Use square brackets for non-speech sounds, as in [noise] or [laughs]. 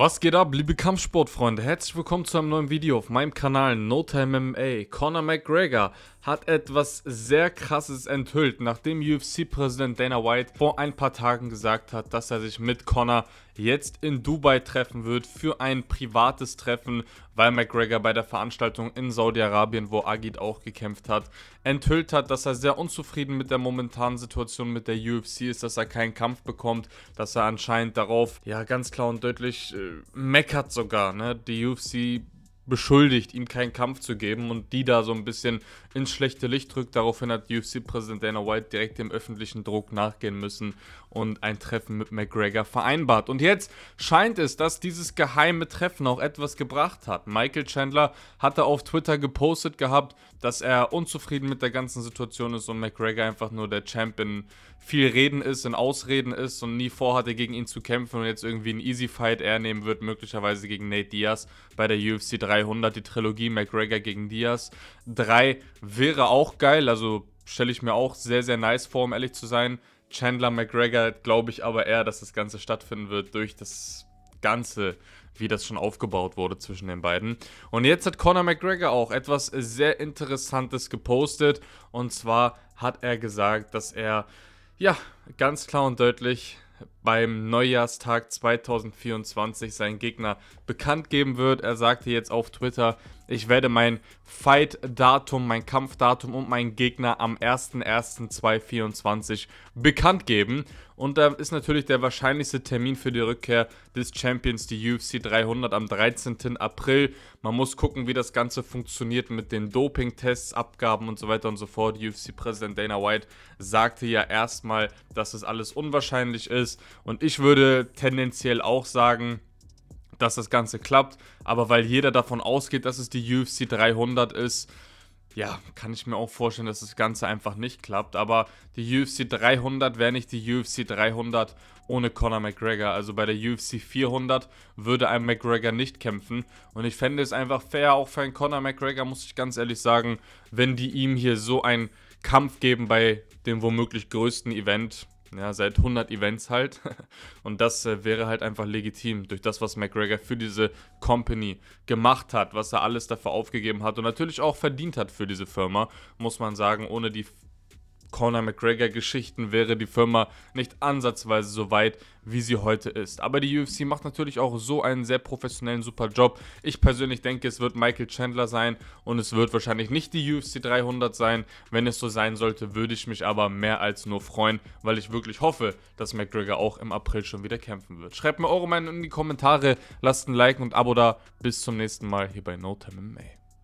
Was geht ab, liebe Kampfsportfreunde? Herzlich willkommen zu einem neuen Video auf meinem Kanal No Time MMA. Conor McGregor hat etwas sehr krasses enthüllt, nachdem UFC-Präsident Dana White vor ein paar Tagen gesagt hat, dass er sich mit Conor jetzt in Dubai treffen wird für ein privates Treffen, weil McGregor bei der Veranstaltung in Saudi-Arabien, wo Agit auch gekämpft hat, enthüllt hat, dass er sehr unzufrieden mit der momentanen Situation mit der UFC ist, dass er keinen Kampf bekommt, dass er anscheinend darauf ja ganz klar und deutlich äh, meckert sogar, ne? Die UFC beschuldigt, ihm keinen Kampf zu geben und die da so ein bisschen ins schlechte Licht drückt. Daraufhin hat UFC-Präsident Dana White direkt dem öffentlichen Druck nachgehen müssen und ein Treffen mit McGregor vereinbart. Und jetzt scheint es, dass dieses geheime Treffen auch etwas gebracht hat. Michael Chandler hatte auf Twitter gepostet gehabt, dass er unzufrieden mit der ganzen Situation ist und McGregor einfach nur der Champion viel Reden ist, in Ausreden ist und nie vorhatte, gegen ihn zu kämpfen und jetzt irgendwie einen Easy Fight er nehmen wird, möglicherweise gegen Nate Diaz bei der UFC 3 300, die Trilogie McGregor gegen Diaz. 3 wäre auch geil, also stelle ich mir auch sehr, sehr nice vor, um ehrlich zu sein. Chandler McGregor glaube ich aber eher, dass das Ganze stattfinden wird durch das Ganze, wie das schon aufgebaut wurde zwischen den beiden. Und jetzt hat Conor McGregor auch etwas sehr Interessantes gepostet. Und zwar hat er gesagt, dass er, ja, ganz klar und deutlich beim Neujahrstag 2024 seinen Gegner bekannt geben wird. Er sagte jetzt auf Twitter, ich werde mein Fight-Datum, mein Kampfdatum und meinen Gegner am 01.01.2024 bekannt geben. Und da ist natürlich der wahrscheinlichste Termin für die Rückkehr des Champions, die UFC 300, am 13. April. Man muss gucken, wie das Ganze funktioniert mit den Doping-Tests, Abgaben und so weiter und so fort. UFC-Präsident Dana White sagte ja erstmal, dass es das alles unwahrscheinlich ist. Und ich würde tendenziell auch sagen, dass das Ganze klappt. Aber weil jeder davon ausgeht, dass es die UFC 300 ist, ja, kann ich mir auch vorstellen, dass das Ganze einfach nicht klappt. Aber die UFC 300 wäre nicht die UFC 300 ohne Conor McGregor. Also bei der UFC 400 würde ein McGregor nicht kämpfen. Und ich fände es einfach fair, auch für einen Conor McGregor, muss ich ganz ehrlich sagen, wenn die ihm hier so einen Kampf geben bei dem womöglich größten Event ja, seit 100 Events halt. [laughs] Und das äh, wäre halt einfach legitim durch das, was McGregor für diese Company gemacht hat, was er alles dafür aufgegeben hat und natürlich auch verdient hat für diese Firma, muss man sagen. Ohne die Conor McGregor-Geschichten wäre die Firma nicht ansatzweise so weit, wie sie heute ist. Aber die UFC macht natürlich auch so einen sehr professionellen, super Job. Ich persönlich denke, es wird Michael Chandler sein und es wird wahrscheinlich nicht die UFC 300 sein. Wenn es so sein sollte, würde ich mich aber mehr als nur freuen, weil ich wirklich hoffe, dass McGregor auch im April schon wieder kämpfen wird. Schreibt mir eure Meinung in die Kommentare, lasst ein Like und ein Abo da. Bis zum nächsten Mal hier bei No Time May.